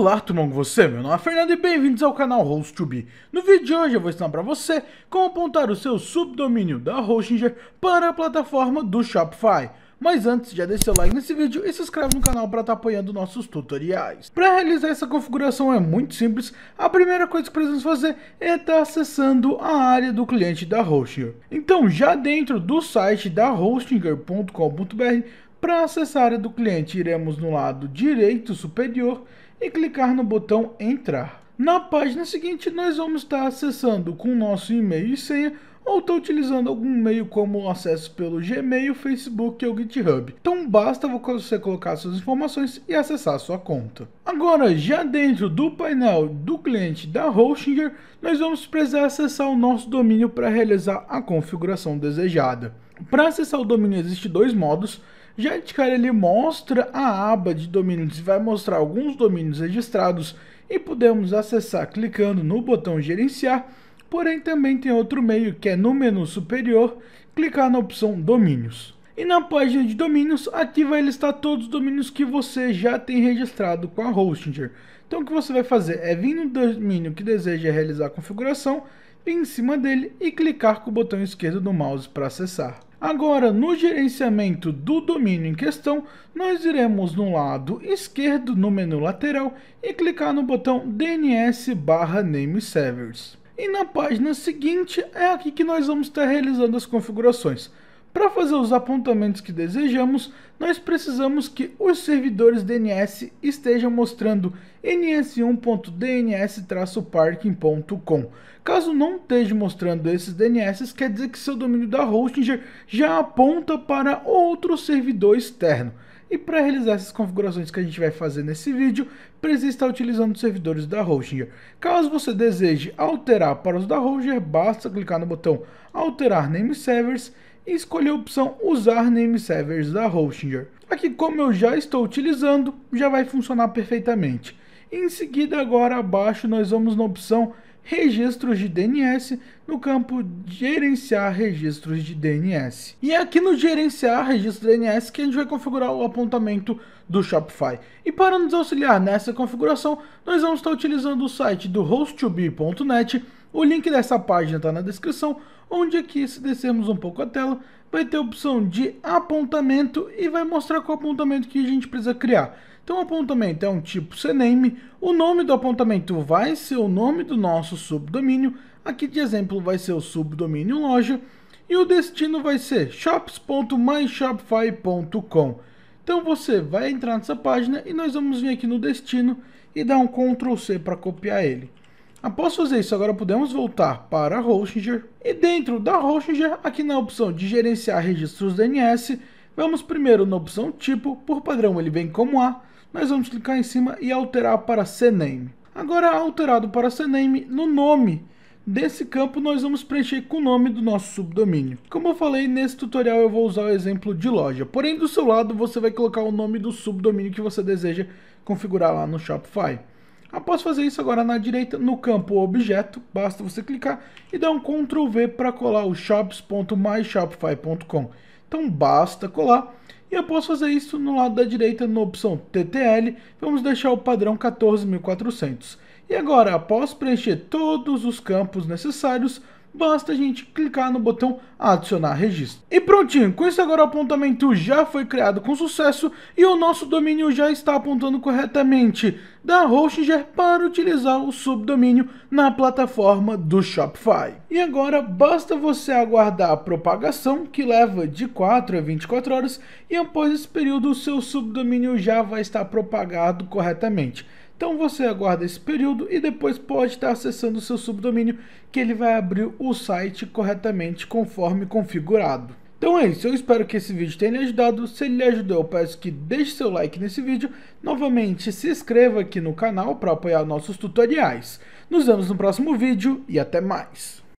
Olá, tudo bom com você? Meu nome é Fernando e bem-vindos ao canal host 2 No vídeo de hoje eu vou ensinar para você como apontar o seu subdomínio da Hostinger para a plataforma do Shopify. Mas antes, já deixa seu like nesse vídeo e se inscreve no canal para estar tá apoiando nossos tutoriais. Para realizar essa configuração é muito simples, a primeira coisa que precisamos fazer é estar tá acessando a área do cliente da Hostinger. Então já dentro do site da hostinger.com.br, para acessar a área do cliente iremos no lado direito superior e clicar no botão Entrar. Na página seguinte, nós vamos estar acessando com o nosso e-mail e senha ou estou utilizando algum meio como acesso pelo Gmail, Facebook ou GitHub. Então basta você colocar suas informações e acessar sua conta. Agora, já dentro do painel do cliente da Hostinger, nós vamos precisar acessar o nosso domínio para realizar a configuração desejada. Para acessar o domínio existe dois modos, Jandkar ele mostra a aba de domínios e vai mostrar alguns domínios registrados e podemos acessar clicando no botão gerenciar, porém também tem outro meio que é no menu superior, clicar na opção domínios. E na página de domínios, aqui vai listar todos os domínios que você já tem registrado com a Hostinger. Então o que você vai fazer é vir no domínio que deseja realizar a configuração, vir em cima dele e clicar com o botão esquerdo do mouse para acessar. Agora, no gerenciamento do domínio em questão, nós iremos no lado esquerdo no menu lateral e clicar no botão DNS barra Name Servers. E na página seguinte é aqui que nós vamos estar realizando as configurações. Para fazer os apontamentos que desejamos, nós precisamos que os servidores DNS estejam mostrando ns1.dns-parking.com. Caso não esteja mostrando esses DNS, quer dizer que seu domínio da Hostinger já aponta para outro servidor externo. E para realizar essas configurações que a gente vai fazer nesse vídeo, precisa estar utilizando os servidores da Hostinger. Caso você deseje alterar para os da Hostinger, basta clicar no botão Alterar Name Servers e escolher a opção usar name servers da Hostinger. Aqui como eu já estou utilizando, já vai funcionar perfeitamente. Em seguida agora abaixo nós vamos na opção registros de DNS no campo gerenciar registros de DNS. E é aqui no gerenciar registro de DNS que a gente vai configurar o apontamento do Shopify. E para nos auxiliar nessa configuração, nós vamos estar utilizando o site do host2b.net o link dessa página está na descrição, onde aqui, se descermos um pouco a tela, vai ter a opção de apontamento e vai mostrar qual apontamento que a gente precisa criar. Então o apontamento é um tipo CNAME, o nome do apontamento vai ser o nome do nosso subdomínio, aqui de exemplo vai ser o subdomínio loja, e o destino vai ser shops.myshopify.com. Então você vai entrar nessa página e nós vamos vir aqui no destino e dar um Ctrl C para copiar ele. Após fazer isso, agora podemos voltar para a Hostinger e dentro da Hostinger, aqui na opção de gerenciar registros DNS, vamos primeiro na opção tipo, por padrão ele vem como A, nós vamos clicar em cima e alterar para CNAME. Agora alterado para CNAME, no nome desse campo nós vamos preencher com o nome do nosso subdomínio. Como eu falei, nesse tutorial eu vou usar o exemplo de loja, porém do seu lado você vai colocar o nome do subdomínio que você deseja configurar lá no Shopify. Após ah, fazer isso, agora na direita, no campo objeto, basta você clicar e dar um Ctrl V para colar o shops.myshopify.com. Então basta colar. E após fazer isso, no lado da direita, na opção TTL, vamos deixar o padrão 14400. E agora, após preencher todos os campos necessários, basta a gente clicar no botão adicionar registro. E prontinho, com isso agora o apontamento já foi criado com sucesso e o nosso domínio já está apontando corretamente da Hostinger para utilizar o subdomínio na plataforma do Shopify. E agora basta você aguardar a propagação, que leva de 4 a 24 horas, e após esse período o seu subdomínio já vai estar propagado corretamente. Então você aguarda esse período e depois pode estar acessando o seu subdomínio que ele vai abrir o site corretamente conforme configurado. Então é isso, eu espero que esse vídeo tenha lhe ajudado, se ele lhe ajudou eu peço que deixe seu like nesse vídeo, novamente se inscreva aqui no canal para apoiar nossos tutoriais. Nos vemos no próximo vídeo e até mais!